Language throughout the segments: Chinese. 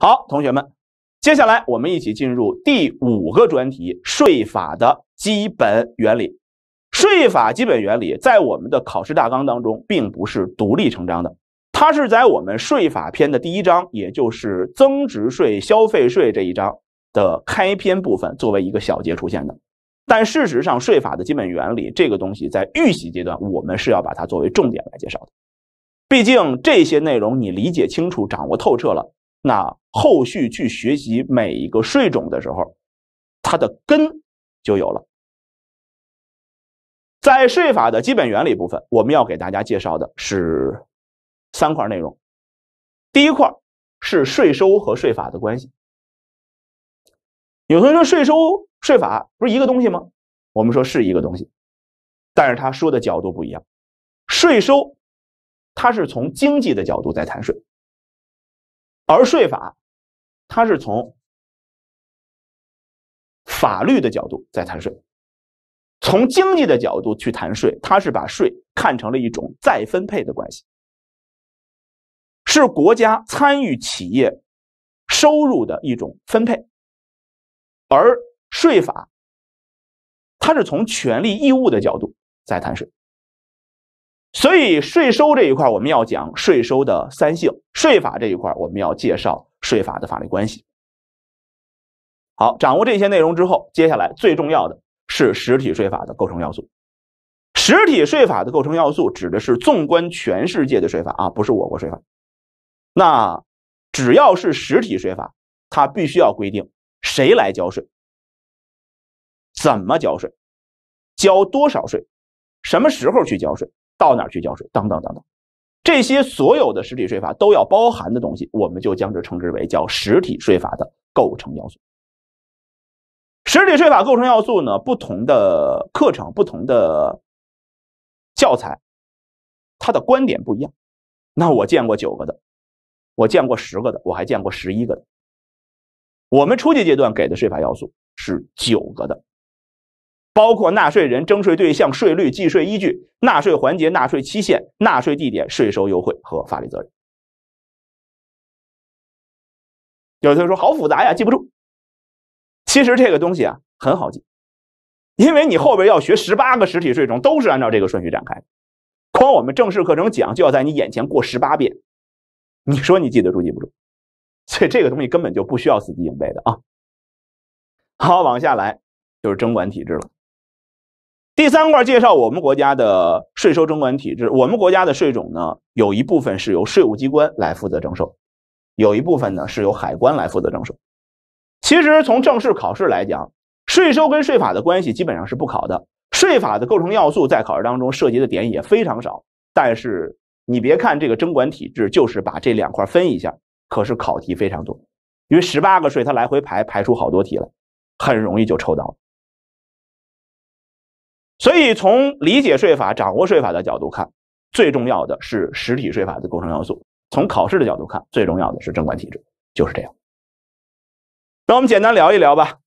好，同学们，接下来我们一起进入第五个专题——税法的基本原理。税法基本原理在我们的考试大纲当中并不是独立成章的，它是在我们税法篇的第一章，也就是增值税、消费税这一章的开篇部分作为一个小节出现的。但事实上，税法的基本原理这个东西在预习阶段我们是要把它作为重点来介绍的，毕竟这些内容你理解清楚、掌握透彻了。那后续去学习每一个税种的时候，它的根就有了。在税法的基本原理部分，我们要给大家介绍的是三块内容。第一块是税收和税法的关系。有同学说，税收、税法不是一个东西吗？我们说是一个东西，但是他说的角度不一样。税收它是从经济的角度在谈税。而税法，它是从法律的角度在谈税，从经济的角度去谈税，它是把税看成了一种再分配的关系，是国家参与企业收入的一种分配。而税法，它是从权利义务的角度在谈税。所以，税收这一块我们要讲税收的三性；税法这一块我们要介绍税法的法律关系。好，掌握这些内容之后，接下来最重要的是实体税法的构成要素。实体税法的构成要素指的是纵观全世界的税法啊，不是我国税法。那只要是实体税法，它必须要规定谁来交税，怎么交税，交多少税，什么时候去交税。到哪儿去交税？等等等等，这些所有的实体税法都要包含的东西，我们就将之称之为叫实体税法的构成要素。实体税法构成要素呢，不同的课程、不同的教材，它的观点不一样。那我见过九个的，我见过十个的，我还见过十一个的。我们初级阶段给的税法要素是九个的。包括纳税人、征税对象、税率、计税依据、纳税环节、纳税期限、纳税地点、税收优惠和法律责任。有同学说好复杂呀，记不住。其实这个东西啊很好记，因为你后边要学十八个实体税种，都是按照这个顺序展开。光我们正式课程讲就要在你眼前过十八遍，你说你记得住记不住？所以这个东西根本就不需要死记硬背的啊。好，往下来就是征管体制了。第三块介绍我们国家的税收征管体制。我们国家的税种呢，有一部分是由税务机关来负责征收，有一部分呢是由海关来负责征收。其实从正式考试来讲，税收跟税法的关系基本上是不考的。税法的构成要素在考试当中涉及的点也非常少。但是你别看这个征管体制，就是把这两块分一下，可是考题非常多，因为十八个税它来回排排出好多题来，很容易就抽到了。所以，从理解税法、掌握税法的角度看，最重要的是实体税法的构成要素；从考试的角度看，最重要的是征管体制。就是这样。那我们简单聊一聊吧。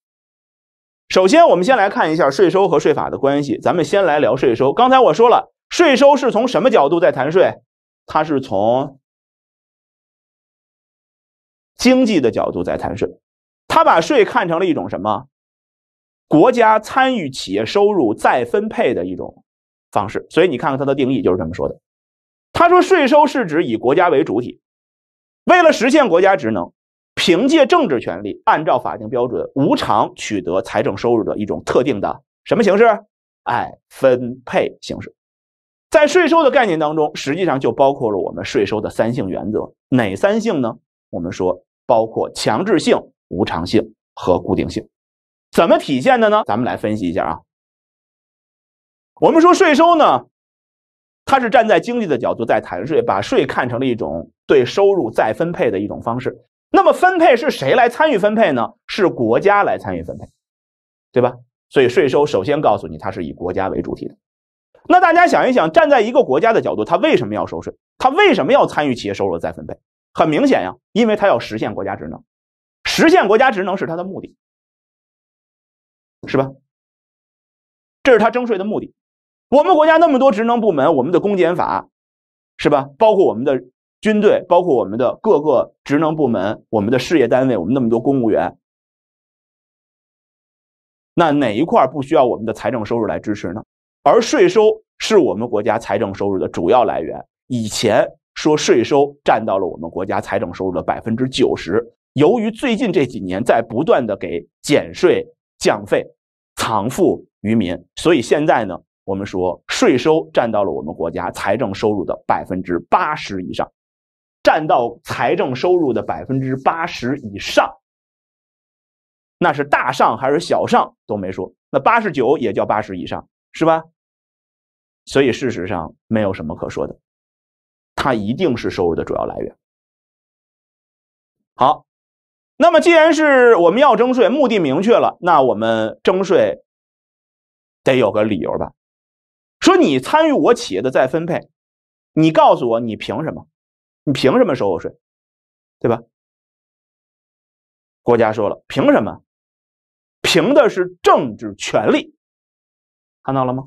首先，我们先来看一下税收和税法的关系。咱们先来聊税收。刚才我说了，税收是从什么角度在谈税？它是从经济的角度在谈税。它把税看成了一种什么？国家参与企业收入再分配的一种方式，所以你看看它的定义就是这么说的。他说，税收是指以国家为主体，为了实现国家职能，凭借政治权利，按照法定标准，无偿取得财政收入的一种特定的什么形式？哎，分配形式。在税收的概念当中，实际上就包括了我们税收的三性原则，哪三性呢？我们说包括强制性、无偿性和固定性。怎么体现的呢？咱们来分析一下啊。我们说税收呢，它是站在经济的角度在谈税，把税看成了一种对收入再分配的一种方式。那么分配是谁来参与分配呢？是国家来参与分配，对吧？所以税收首先告诉你，它是以国家为主体的。那大家想一想，站在一个国家的角度，它为什么要收税？它为什么要参与企业收入再分配？很明显呀，因为它要实现国家职能，实现国家职能是它的目的。是吧？这是他征税的目的。我们国家那么多职能部门，我们的公检法，是吧？包括我们的军队，包括我们的各个职能部门，我们的事业单位，我们那么多公务员，那哪一块不需要我们的财政收入来支持呢？而税收是我们国家财政收入的主要来源。以前说税收占到了我们国家财政收入的百分之九十，由于最近这几年在不断的给减税。降费，藏富于民。所以现在呢，我们说税收占到了我们国家财政收入的百分之八十以上，占到财政收入的百分之八十以上，那是大上还是小上都没说。那八十九也叫八十以上是吧？所以事实上没有什么可说的，它一定是收入的主要来源。好。那么，既然是我们要征税，目的明确了，那我们征税得有个理由吧？说你参与我企业的再分配，你告诉我你凭什么？你凭什么收我税？对吧？国家说了，凭什么？凭的是政治权利，看到了吗？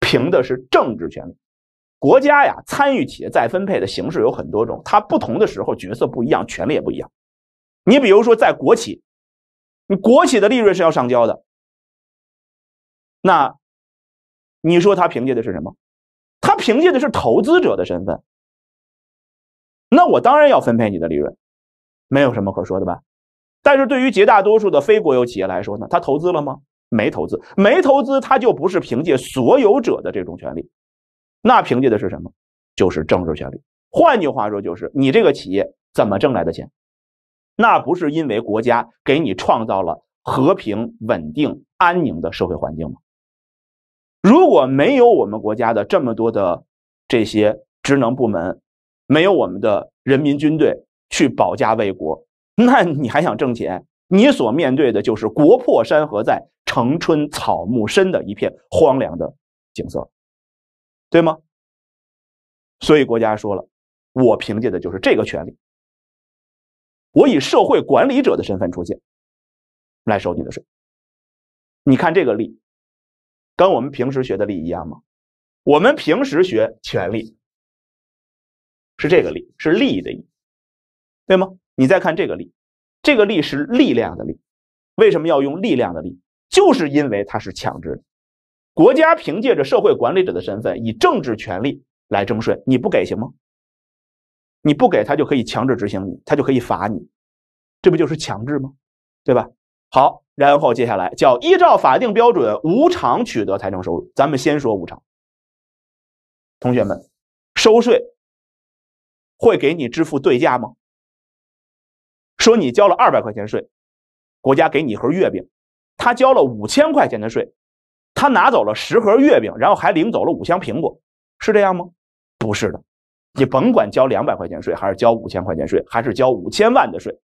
凭的是政治权利。国家呀，参与企业再分配的形式有很多种，它不同的时候角色不一样，权利也不一样。你比如说，在国企，你国企的利润是要上交的，那你说他凭借的是什么？他凭借的是投资者的身份。那我当然要分配你的利润，没有什么可说的吧？但是对于绝大多数的非国有企业来说呢，他投资了吗？没投资，没投资，他就不是凭借所有者的这种权利。那凭借的是什么？就是政治权利。换句话说，就是你这个企业怎么挣来的钱？那不是因为国家给你创造了和平、稳定、安宁的社会环境吗？如果没有我们国家的这么多的这些职能部门，没有我们的人民军队去保家卫国，那你还想挣钱？你所面对的就是“国破山河在，城春草木深”的一片荒凉的景色。对吗？所以国家说了，我凭借的就是这个权利，我以社会管理者的身份出现，来收你的税。你看这个力，跟我们平时学的力一样吗？我们平时学权利，是这个力，是利益的力，对吗？你再看这个力，这个力是力量的力，为什么要用力量的力？就是因为它是强制的。国家凭借着社会管理者的身份，以政治权力来征税，你不给行吗？你不给他就可以强制执行你，他就可以罚你，这不就是强制吗？对吧？好，然后接下来叫依照法定标准无偿取得财政收入。咱们先说无偿。同学们，收税会给你支付对价吗？说你交了二百块钱税，国家给你一盒月饼；他交了五千块钱的税。他拿走了十盒月饼，然后还领走了五箱苹果，是这样吗？不是的，你甭管交两百块钱税，还是交五千块钱税，还是交五千万的税，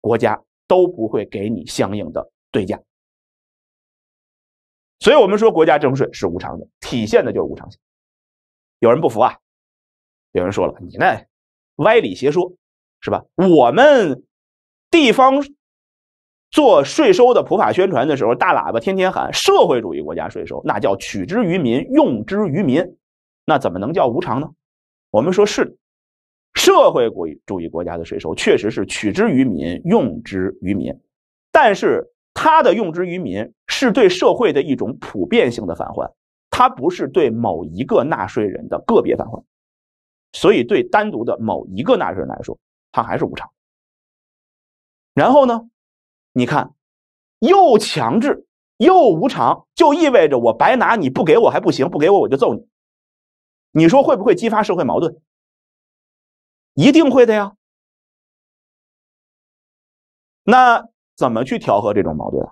国家都不会给你相应的对价。所以，我们说国家征税是无偿的，体现的就是无偿性。有人不服啊？有人说了，你那歪理邪说，是吧？我们地方。做税收的普法宣传的时候，大喇叭天天喊“社会主义国家税收那叫取之于民用之于民”，那怎么能叫无偿呢？我们说是，社会主义主义国家的税收确实是取之于民用之于民，但是它的用之于民是对社会的一种普遍性的返还，它不是对某一个纳税人的个别返还，所以对单独的某一个纳税人来说，它还是无偿。然后呢？你看，又强制又无偿，就意味着我白拿你不给我还不行，不给我我就揍你。你说会不会激发社会矛盾？一定会的呀。那怎么去调和这种矛盾？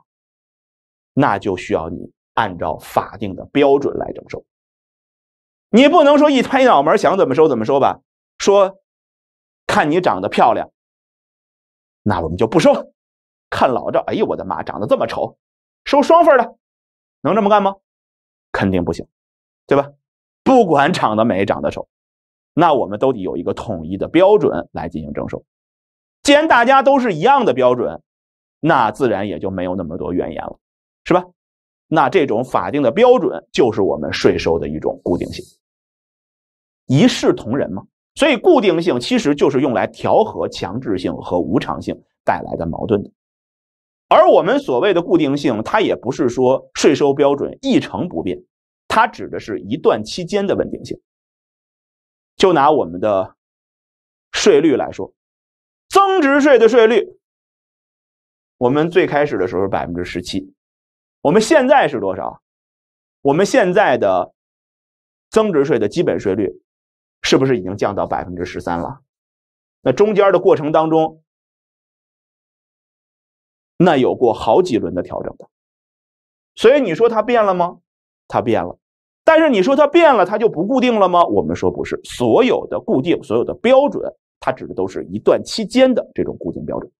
那就需要你按照法定的标准来征收。你不能说一拍脑门想怎么收怎么收吧？说看你长得漂亮，那我们就不收。看老赵，哎呦我的妈，长得这么丑，收双份的，能这么干吗？肯定不行，对吧？不管长得美长得丑，那我们都得有一个统一的标准来进行征收。既然大家都是一样的标准，那自然也就没有那么多怨言了，是吧？那这种法定的标准就是我们税收的一种固定性，一视同仁嘛。所以，固定性其实就是用来调和强制性和无偿性带来的矛盾的。而我们所谓的固定性，它也不是说税收标准一成不变，它指的是一段期间的稳定性。就拿我们的税率来说，增值税的税率，我们最开始的时候百分之十七，我们现在是多少？我们现在的增值税的基本税率，是不是已经降到百分之十三了？那中间的过程当中。那有过好几轮的调整的，所以你说它变了吗？它变了，但是你说它变了，它就不固定了吗？我们说不是，所有的固定，所有的标准，它指的都是一段期间的这种固定标准。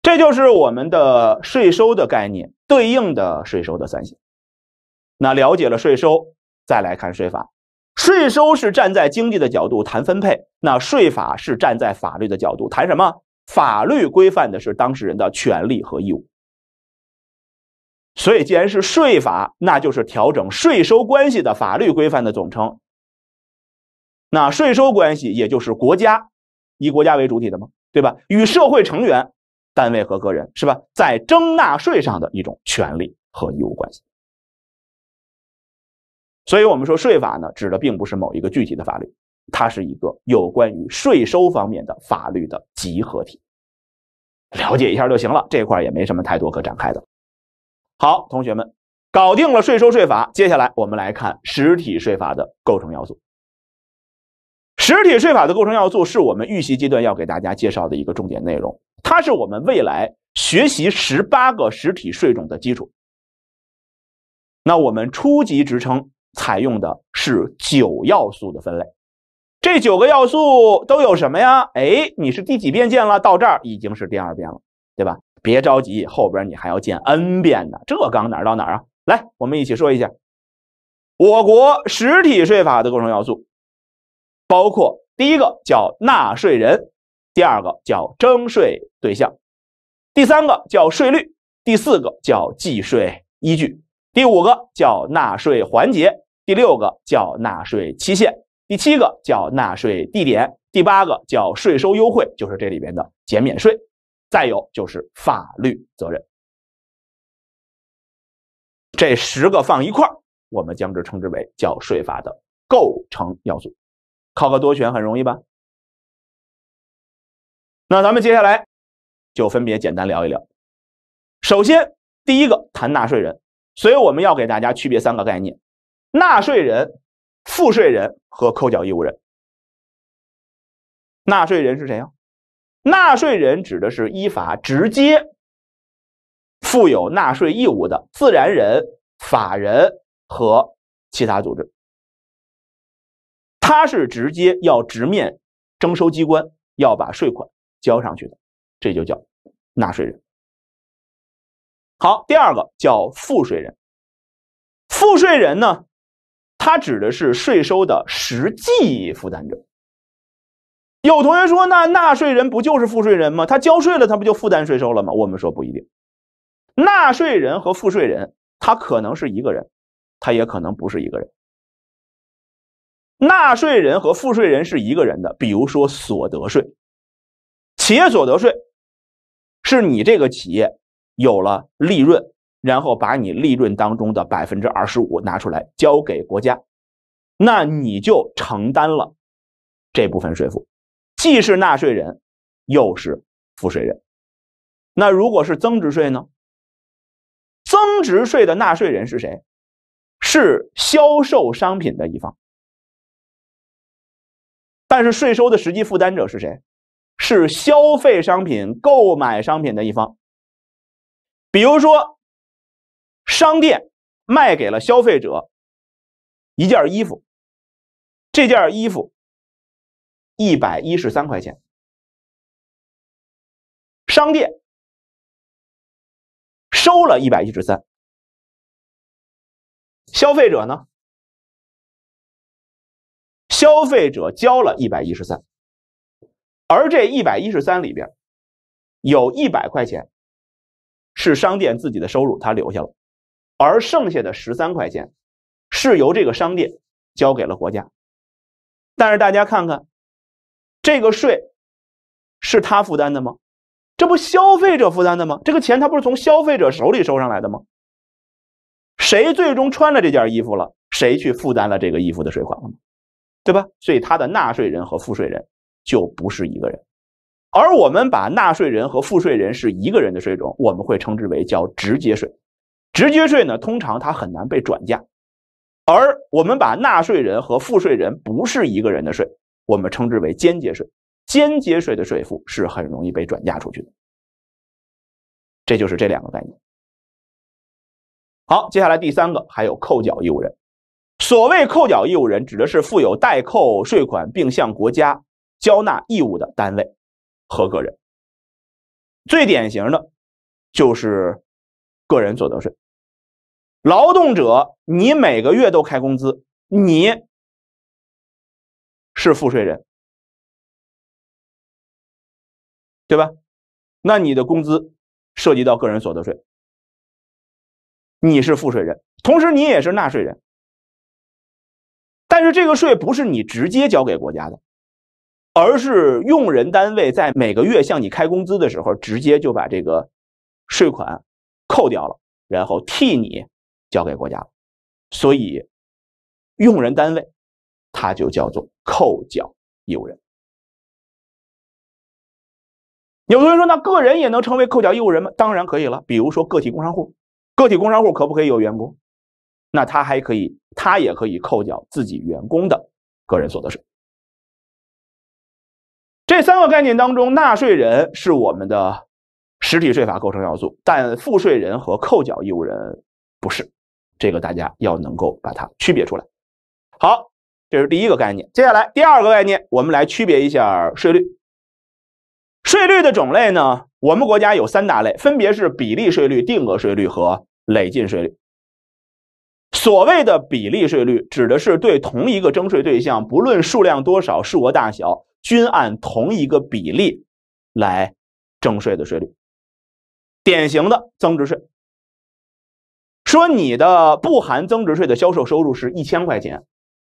这就是我们的税收的概念对应的税收的三性。那了解了税收，再来看税法。税收是站在经济的角度谈分配，那税法是站在法律的角度谈什么？法律规范的是当事人的权利和义务，所以既然是税法，那就是调整税收关系的法律规范的总称。那税收关系也就是国家以国家为主体的吗？对吧？与社会成员、单位和个人是吧，在征纳税上的一种权利和义务关系。所以我们说税法呢，指的并不是某一个具体的法律。它是一个有关于税收方面的法律的集合体，了解一下就行了，这块也没什么太多可展开的。好，同学们搞定了税收税法，接下来我们来看实体税法的构成要素。实体税法的构成要素是我们预习阶段要给大家介绍的一个重点内容，它是我们未来学习十八个实体税种的基础。那我们初级职称采用的是九要素的分类。这九个要素都有什么呀？哎，你是第几遍见了？到这儿已经是第二遍了，对吧？别着急，后边你还要见 n 遍呢。这刚哪儿到哪儿啊？来，我们一起说一下我国实体税法的构成要素，包括第一个叫纳税人，第二个叫征税对象，第三个叫税率，第四个叫计税依据，第五个叫纳税环节，第六个叫纳税期限。第七个叫纳税地点，第八个叫税收优惠，就是这里边的减免税。再有就是法律责任。这十个放一块我们将之称之为叫税法的构成要素。考个多选很容易吧？那咱们接下来就分别简单聊一聊。首先，第一个谈纳税人，所以我们要给大家区别三个概念：纳税人。负税人和扣缴义务人，纳税人是谁呀？纳税人指的是依法直接负有纳税义务的自然人、法人和其他组织，他是直接要直面征收机关，要把税款交上去的，这就叫纳税人。好，第二个叫负税人，负税人呢？它指的是税收的实际负担者。有同学说，那纳税人不就是负税人吗？他交税了，他不就负担税收了吗？我们说不一定。纳税人和负税人，他可能是一个人，他也可能不是一个人。纳税人和负税人是一个人的，比如说所得税，企业所得税，是你这个企业有了利润。然后把你利润当中的百分之二十五拿出来交给国家，那你就承担了这部分税负，既是纳税人，又是负税人。那如果是增值税呢？增值税的纳税人是谁？是销售商品的一方，但是税收的实际负担者是谁？是消费商品、购买商品的一方，比如说。商店卖给了消费者一件衣服，这件衣服一百一十三块钱，商店收了一百一十三，消费者呢？消费者交了一百一十三，而这一百一十三里边有一百块钱是商店自己的收入，他留下了。而剩下的十三块钱，是由这个商店交给了国家。但是大家看看，这个税是他负担的吗？这不消费者负担的吗？这个钱他不是从消费者手里收上来的吗？谁最终穿了这件衣服了？谁去负担了这个衣服的税款了吗？对吧？所以他的纳税人和负税人就不是一个人。而我们把纳税人和负税人是一个人的税种，我们会称之为叫直接税。直接税呢，通常它很难被转嫁，而我们把纳税人和负税人不是一个人的税，我们称之为间接税。间接税的税负是很容易被转嫁出去的，这就是这两个概念。好，接下来第三个还有扣缴义务人。所谓扣缴义务人，指的是负有代扣税款并向国家交纳义务的单位和个人。最典型的就是。个人所得税，劳动者，你每个月都开工资，你是赋税人，对吧？那你的工资涉及到个人所得税，你是负税人，同时你也是纳税人，但是这个税不是你直接交给国家的，而是用人单位在每个月向你开工资的时候，直接就把这个税款。扣掉了，然后替你交给国家了，所以用人单位它就叫做扣缴义务人。有同学说，那个人也能成为扣缴义务人吗？当然可以了。比如说个体工商户，个体工商户可不可以有员工？那他还可以，他也可以扣缴自己员工的个人所得税。这三个概念当中，纳税人是我们的。实体税法构成要素，但负税人和扣缴义务人不是，这个大家要能够把它区别出来。好，这是第一个概念。接下来第二个概念，我们来区别一下税率。税率的种类呢，我们国家有三大类，分别是比例税率、定额税率和累进税率。所谓的比例税率，指的是对同一个征税对象，不论数量多少、数额大小，均按同一个比例来征税的税率。典型的增值税，说你的不含增值税的销售收入是一千块钱，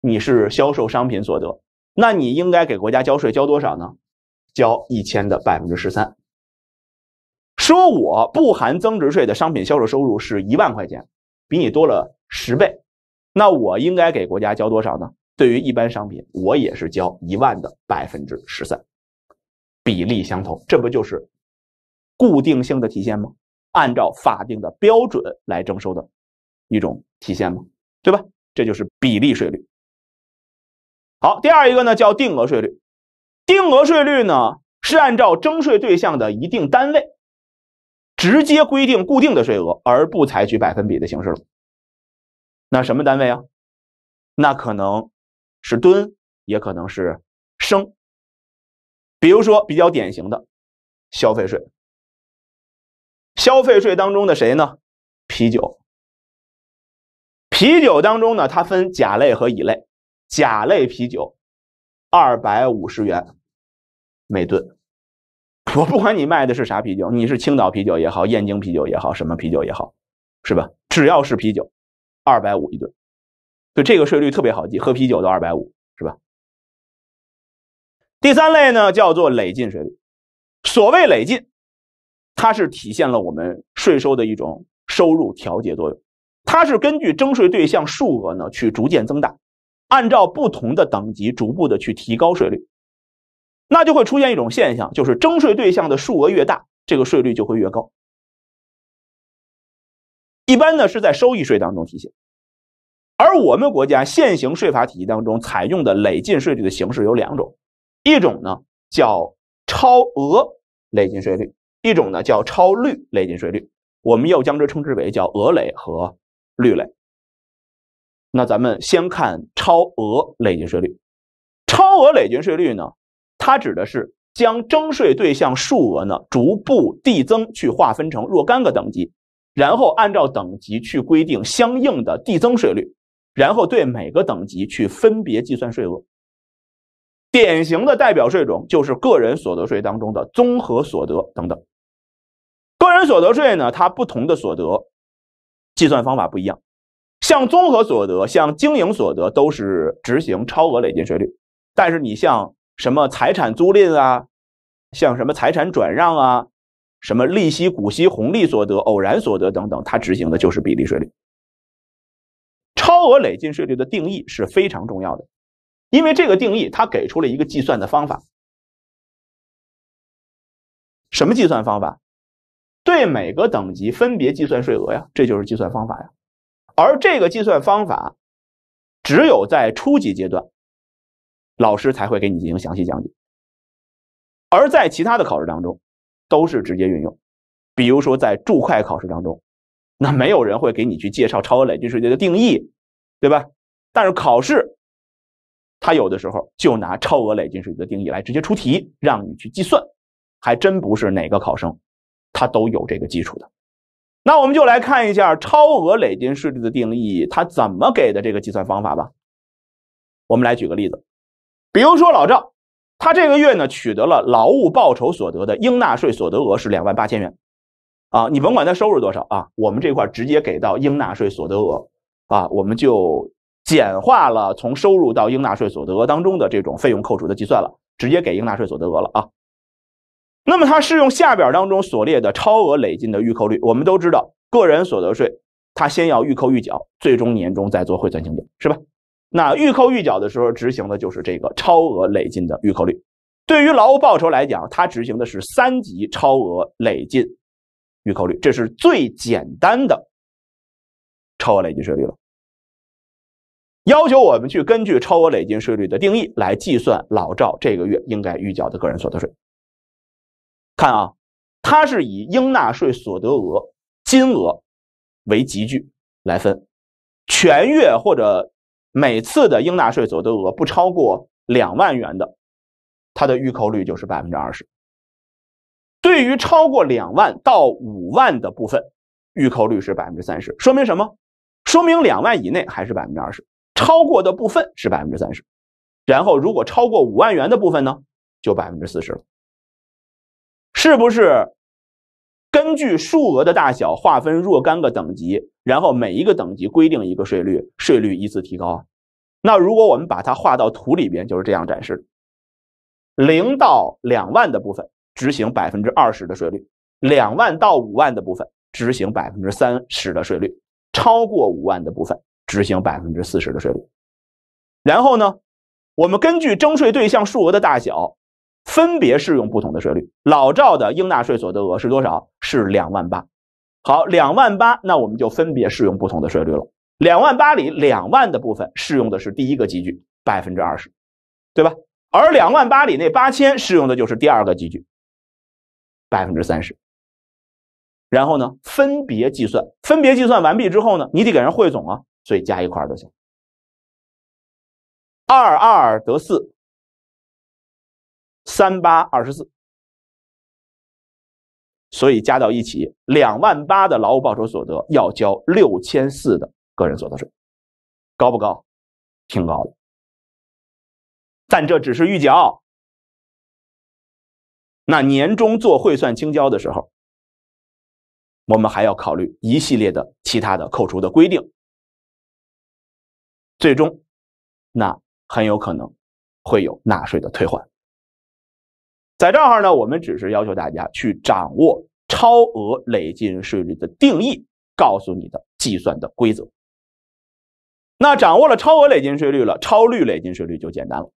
你是销售商品所得，那你应该给国家交税交多少呢？交一千的百分之十三。说我不含增值税的商品销售收入是一万块钱，比你多了十倍，那我应该给国家交多少呢？对于一般商品，我也是交一万的百分之十三，比例相同，这不就是？固定性的体现吗？按照法定的标准来征收的一种体现吗？对吧？这就是比例税率。好，第二一个呢叫定额税率。定额税率呢是按照征税对象的一定单位直接规定固定的税额，而不采取百分比的形式了。那什么单位啊？那可能是吨，也可能是升。比如说比较典型的消费税。消费税当中的谁呢？啤酒。啤酒当中呢，它分甲类和乙类。甲类啤酒二百五十元每吨。我不管你卖的是啥啤酒，你是青岛啤酒也好，燕京啤酒也好，什么啤酒也好，是吧？只要是啤酒，二百五一吨，就这个税率特别好记，喝啤酒都二百五，是吧？第三类呢，叫做累进税率。所谓累进。它是体现了我们税收的一种收入调节作用，它是根据征税对象数额呢去逐渐增大，按照不同的等级逐步的去提高税率，那就会出现一种现象，就是征税对象的数额越大，这个税率就会越高。一般呢是在收益税当中体现，而我们国家现行税法体系当中采用的累进税率的形式有两种，一种呢叫超额累进税率。一种呢叫超率累进税率，我们又将之称之为叫额累和率累。那咱们先看超额累进税率。超额累进税率呢，它指的是将征税对象数额呢逐步递增去划分成若干个等级，然后按照等级去规定相应的递增税率，然后对每个等级去分别计算税额。典型的代表税种就是个人所得税当中的综合所得等等。所得税呢，它不同的所得计算方法不一样。像综合所得、像经营所得都是执行超额累进税率，但是你像什么财产租赁啊，像什么财产转让啊，什么利息、股息、红利所得、偶然所得等等，它执行的就是比例税率。超额累进税率的定义是非常重要的，因为这个定义它给出了一个计算的方法。什么计算方法？对每个等级分别计算税额呀，这就是计算方法呀。而这个计算方法，只有在初级阶段，老师才会给你进行详细讲解。而在其他的考试当中，都是直接运用。比如说在注会考试当中，那没有人会给你去介绍超额累进税率的定义，对吧？但是考试，他有的时候就拿超额累进税率的定义来直接出题，让你去计算，还真不是哪个考生。它都有这个基础的，那我们就来看一下超额累进税率的定义，它怎么给的这个计算方法吧。我们来举个例子，比如说老赵，他这个月呢取得了劳务报酬所得的应纳税所得额是两万八千元，啊，你甭管他收入多少啊，我们这块直接给到应纳税所得额，啊，我们就简化了从收入到应纳税所得额当中的这种费用扣除的计算了，直接给应纳税所得额了啊。那么它适用下表当中所列的超额累进的预扣率。我们都知道，个人所得税它先要预扣预缴，最终年终再做汇算清缴，是吧？那预扣预缴的时候执行的就是这个超额累进的预扣率。对于劳务报酬来讲，它执行的是三级超额累进预扣率，这是最简单的超额累进税率了。要求我们去根据超额累进税率的定义来计算老赵这个月应该预缴的个人所得税。看啊，它是以应纳税所得额金额为集聚来分，全月或者每次的应纳税所得额不超过两万元的，它的预扣率就是百分之二十。对于超过两万到五万的部分，预扣率是百分之三十。说明什么？说明两万以内还是百分之二十，超过的部分是百分之三十。然后如果超过五万元的部分呢，就百分之四十了。是不是根据数额的大小划分若干个等级，然后每一个等级规定一个税率，税率依次提高？那如果我们把它画到图里边，就是这样展示：零到两万的部分执行百分之二十的税率，两万到五万的部分执行百分之三十的税率，超过五万的部分执行百分之四十的税率。然后呢，我们根据征税对象数额的大小。分别适用不同的税率。老赵的应纳税所得额是多少？是两万八。好，两万八，那我们就分别适用不同的税率了。两万八里两万的部分适用的是第一个基距，百分之二十，对吧？而两万八里那八千适用的就是第二个基距，百分之三十。然后呢，分别计算，分别计算完毕之后呢，你得给人汇总啊，所以加一块儿就行。二二得四。三八二十四，所以加到一起两万八的劳务报酬所得要交六千四的个人所得税，高不高？挺高的，但这只是预缴。那年终做汇算清缴的时候，我们还要考虑一系列的其他的扣除的规定，最终那很有可能会有纳税的退还。在这儿呢，我们只是要求大家去掌握超额累进税率的定义，告诉你的计算的规则。那掌握了超额累进税率了，超率累进税率就简单了，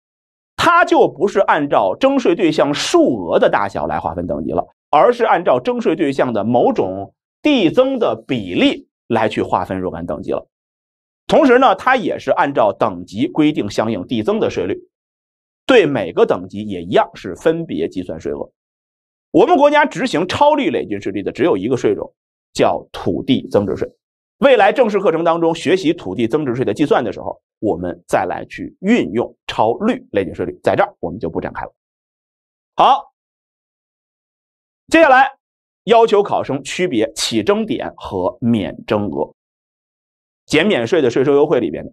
它就不是按照征税对象数额的大小来划分等级了，而是按照征税对象的某种递增的比例来去划分若干等级了。同时呢，它也是按照等级规定相应递增的税率。对每个等级也一样，是分别计算税额。我们国家执行超率累进税率的只有一个税种，叫土地增值税。未来正式课程当中学习土地增值税的计算的时候，我们再来去运用超率累进税率，在这儿我们就不展开了。好，接下来要求考生区别起征点和免征额、减免税的税收优惠里边的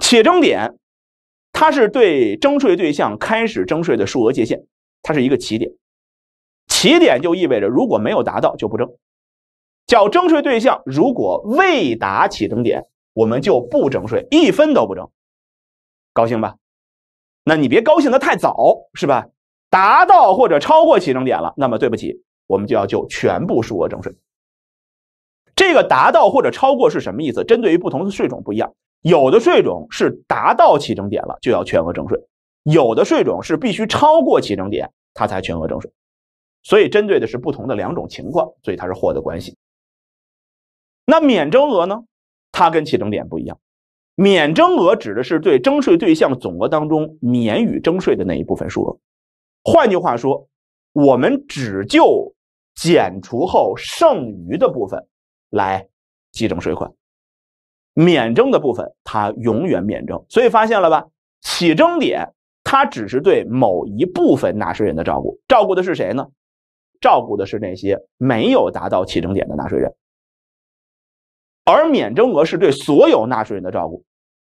起征点。它是对征税对象开始征税的数额界限，它是一个起点。起点就意味着如果没有达到就不征。叫征税对象如果未达起征点，我们就不征税，一分都不征，高兴吧？那你别高兴的太早，是吧？达到或者超过起征点了，那么对不起，我们就要就全部数额征税。这个达到或者超过是什么意思？针对于不同的税种不一样。有的税种是达到起征点了就要全额征税，有的税种是必须超过起征点它才全额征税，所以针对的是不同的两种情况，所以它是获的关系。那免征额呢？它跟起征点不一样，免征额指的是对征税对象总额当中免予征税的那一部分数额。换句话说，我们只就减除后剩余的部分来计征税款。免征的部分，它永远免征，所以发现了吧？起征点它只是对某一部分纳税人的照顾，照顾的是谁呢？照顾的是那些没有达到起征点的纳税人，而免征额是对所有纳税人的照顾，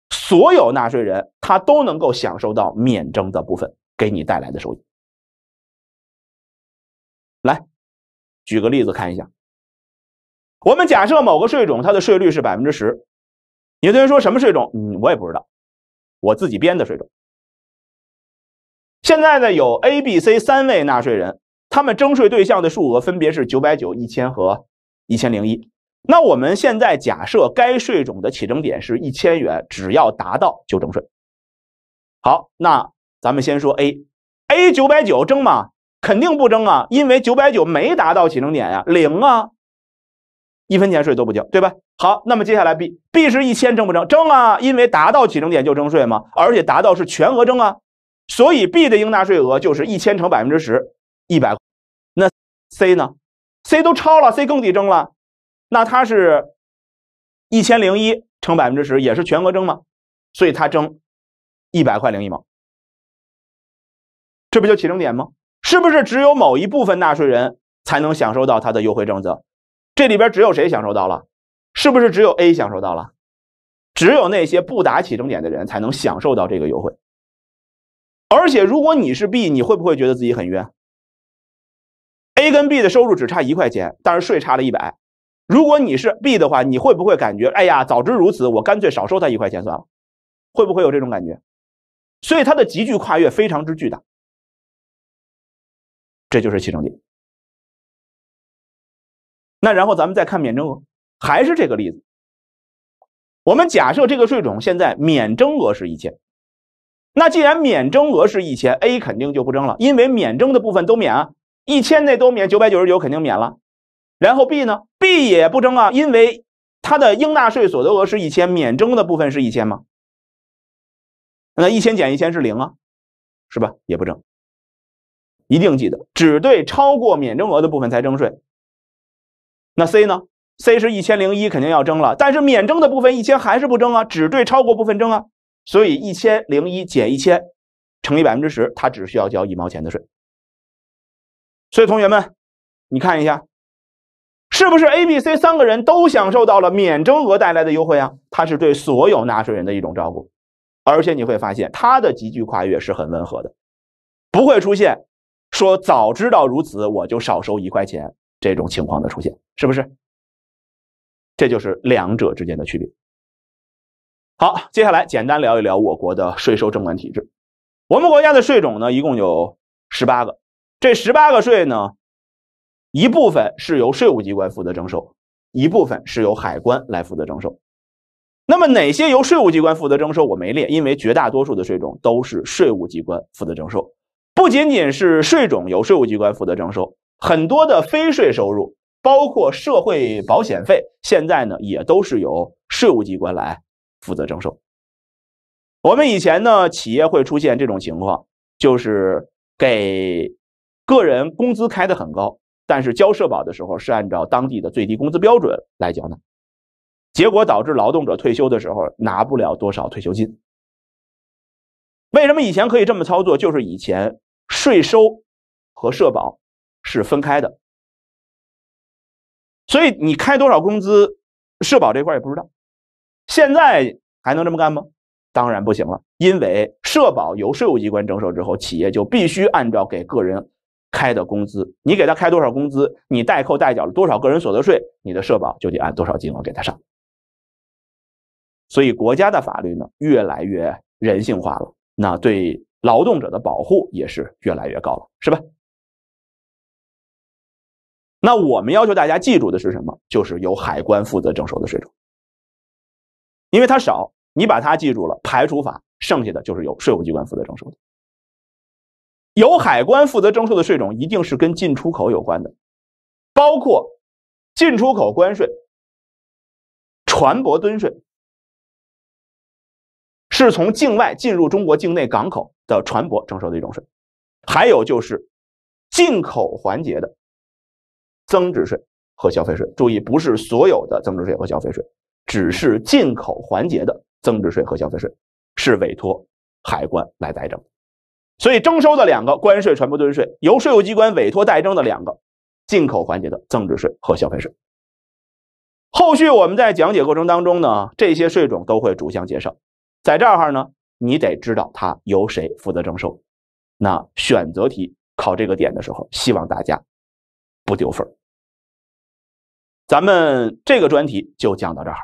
所有纳税人他都能够享受到免征的部分给你带来的收益。来，举个例子看一下，我们假设某个税种它的税率是百分之十。有同学说什么税种？嗯，我也不知道，我自己编的税种。现在呢，有 A、B、C 三位纳税人，他们征税对象的数额分别是九百九、一千和一千零一。那我们现在假设该税种的起征点是一千元，只要达到就征税。好，那咱们先说 A，A 九百九征吗？肯定不征啊，因为九百九没达到起征点呀，零啊。一分钱税都不交，对吧？好，那么接下来 B，B 是一千征不征？征啊，因为达到起征点就征税嘛，而且达到是全额征啊，所以 B 的应纳税额就是一千乘百分之十，一百。那 C 呢？C 都超了，C 更得征了，那它是一千零一乘百分之十，也是全额征嘛，所以它征一百块零一毛，这不就起征点吗？是不是只有某一部分纳税人才能享受到它的优惠政策？这里边只有谁享受到了？是不是只有 A 享受到了？只有那些不达起征点的人才能享受到这个优惠。而且，如果你是 B，你会不会觉得自己很冤？A 跟 B 的收入只差一块钱，但是税差了一百。如果你是 B 的话，你会不会感觉哎呀，早知如此，我干脆少收他一块钱算了？会不会有这种感觉？所以它的急剧跨越非常之巨大。这就是起征点。那然后咱们再看免征额，还是这个例子。我们假设这个税种现在免征额是一千，那既然免征额是一千，A 肯定就不征了，因为免征的部分都免啊，一千内都免，九百九十九肯定免了。然后 B 呢，B 也不征啊，因为它的应纳税所得额是一千，免征的部分是一千吗？那一千减一千是零啊，是吧？也不征。一定记得，只对超过免征额的部分才征税。那 C 呢？C 是一千零一，肯定要征了。但是免征的部分一千还是不征啊，只对超过部分征啊。所以一千零一减一千乘以百分之十，它只需要交一毛钱的税。所以同学们，你看一下，是不是 A、B、C 三个人都享受到了免征额带来的优惠啊？它是对所有纳税人的一种照顾，而且你会发现它的急剧跨越是很温和的，不会出现说早知道如此我就少收一块钱这种情况的出现。是不是？这就是两者之间的区别。好，接下来简单聊一聊我国的税收征管体制。我们国家的税种呢，一共有十八个。这十八个税呢，一部分是由税务机关负责征收，一部分是由海关来负责征收。那么哪些由税务机关负责征收？我没列，因为绝大多数的税种都是税务机关负责征收。不仅仅是税种由税务机关负责征收，很多的非税收入。包括社会保险费，现在呢也都是由税务机关来负责征收。我们以前呢，企业会出现这种情况，就是给个人工资开的很高，但是交社保的时候是按照当地的最低工资标准来缴纳，结果导致劳动者退休的时候拿不了多少退休金。为什么以前可以这么操作？就是以前税收和社保是分开的。所以你开多少工资，社保这块也不知道。现在还能这么干吗？当然不行了，因为社保由税务机关征收之后，企业就必须按照给个人开的工资，你给他开多少工资，你代扣代缴了多少个人所得税，你的社保就得按多少金额给他上。所以国家的法律呢，越来越人性化了，那对劳动者的保护也是越来越高了，是吧？那我们要求大家记住的是什么？就是由海关负责征收的税种，因为它少，你把它记住了，排除法，剩下的就是由税务机关负责征收的。由海关负责征收的税种一定是跟进出口有关的，包括进出口关税、船舶吨税，是从境外进入中国境内港口的船舶征收的一种税，还有就是进口环节的。增值税和消费税，注意不是所有的增值税和消费税，只是进口环节的增值税和消费税是委托海关来代征，所以征收的两个关税、船舶吨税由税务机关委托代征的两个进口环节的增值税和消费税。后续我们在讲解过程当中呢，这些税种都会逐项介绍，在这儿哈呢，你得知道它由谁负责征收。那选择题考这个点的时候，希望大家。不丢分儿。咱们这个专题就讲到这儿。